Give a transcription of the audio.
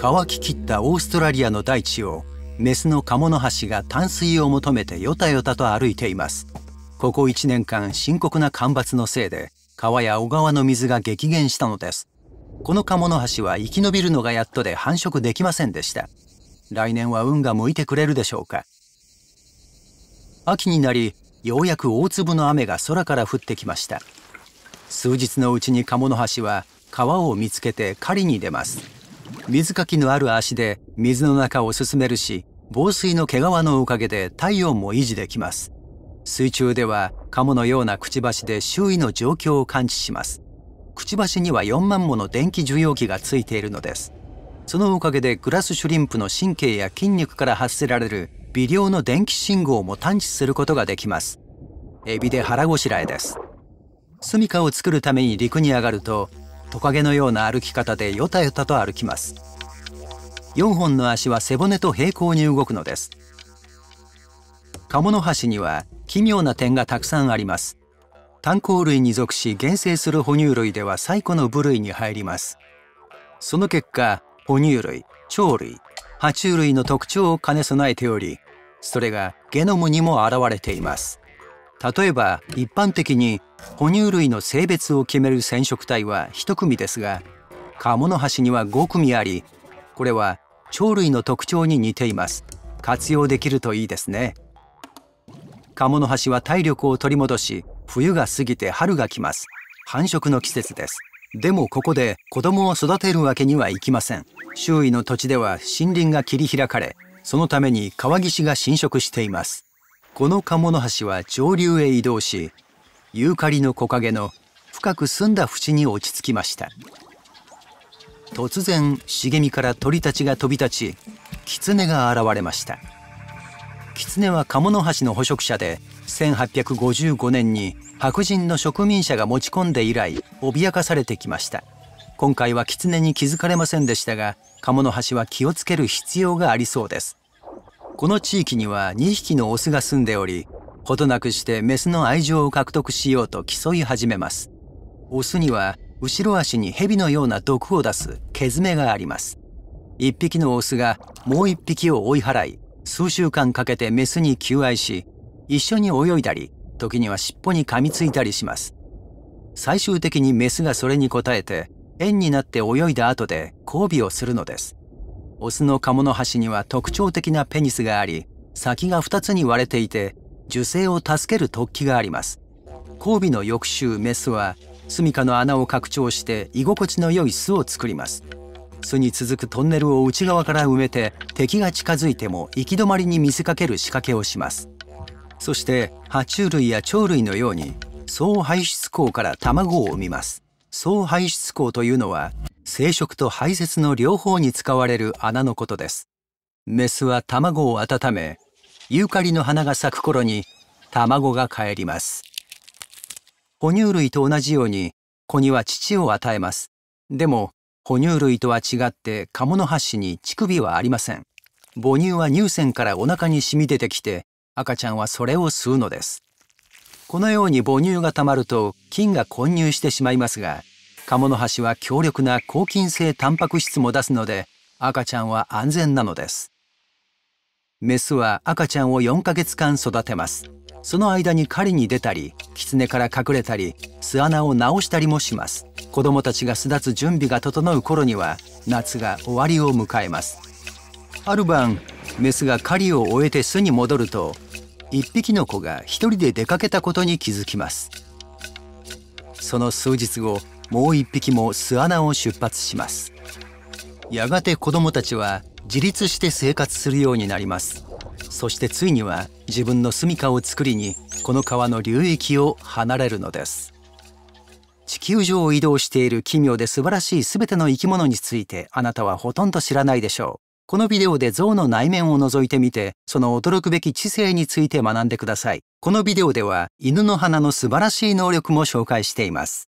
乾ききったオーストラリアの大地をメスのカモノハシが淡水を求めてよたよたと歩いていますここ1年間深刻な干ばつのせいで川や小川の水が激減したのですこのカモノハシは生き延びるのがやっとで繁殖できませんでした来年は運が向いてくれるでしょうか秋になりようやく大粒の雨が空から降ってきました数日のうちにカモノハシは川を見つけて狩りに出ます水かきのある足で水の中を進めるし防水の毛皮のおかげで体温も維持できます水中ではカモのようなくちばしで周囲の状況を感知しますくちばしには4万もの電気受容器がついているのですそのおかげでグラスシュリンプの神経や筋肉から発せられる微量の電気信号も探知することができますエビで腹ごしらえです住処を作るために陸に上がるとトカゲのような歩き方でよたよたと歩きます4本の足は背骨と平行に動くのですカモノハシには奇妙な点がたくさんあります炭鉱類に属し原生する哺乳類では最古の部類に入りますその結果哺乳類鳥類爬虫類の特徴を兼ね備えておりそれがゲノムにも現れています例えば一般的に哺乳類の性別を決める染色体は1組ですがカモノハシには5組ありこれは鳥類の特徴に似ています活用できるといいですねカモノハシは体力を取り戻し冬が過ぎて春が来ます繁殖の季節ですでもここで子供を育てるわけにはいきません周囲の土地では森林が切り開かれそのために川岸が侵食していますこのカモノハシは上流へ移動しユーカリの木陰の深く澄んだ淵に落ち着きました突然茂みから鳥たちが飛び立ち狐が現れました狐はカモノハシの捕食者で1855年に白人の植民者が持ち込んで以来脅かされてきました今回は狐に気づかれませんでしたがカモノハシは気をつける必要がありそうですこの地域には2匹のオスが住んでおりほどなくしてメスの愛情を獲得しようと競い始めますオスには後ろ足に蛇のような毒を出すけずめがあります1匹のオスがもう1匹を追い払い数週間かけてメスに求愛し一緒に泳いだり時には尻尾に噛みついたりします最終的にメスがそれに応えて円になって泳いだ後で交尾をするのですオスのカモノハシには特徴的なペニスがあり先が2つに割れていて受精を助ける突起があります交尾の翌週メスは住処の穴を拡張して居心地の良い巣を作ります巣に続くトンネルを内側から埋めて敵が近づいても行き止まりに見せかける仕掛けをしますそして爬虫類や鳥類のように総排出口から卵を産みます総排出口というのは生殖と排泄の両方に使われる穴のことです。メスは卵を温め、ユーカリの花が咲く頃に卵が帰ります。哺乳類と同じように子には乳を与えます。でも、哺乳類とは違ってカモノハシに乳首はありません。母乳は乳腺からお腹に染み出てきて、赤ちゃんはそれを吸うのです。このように母乳がたまると菌が混入してしまいますが、カモノハシは強力な抗菌性タンパク質も出すので赤ちゃんは安全なのですメスは赤ちゃんを4ヶ月間育てますその間に狩りに出たりキツネから隠れたり巣穴を直したりもします子供たちが巣立つ準備が整う頃には夏が終わりを迎えますある晩メスが狩りを終えて巣に戻ると1匹の子が1人で出かけたことに気づきますその数日後もう一匹も巣穴を出発しますやがて子供たちは自立して生活するようになりますそしてついには自分の住処を作りにこの川の流域を離れるのです地球上を移動している奇妙で素晴らしい全ての生き物についてあなたはほとんど知らないでしょうこのビデオで象の内面を覗いてみてその驚くべき知性について学んでくださいこのビデオでは犬の鼻の素晴らしい能力も紹介しています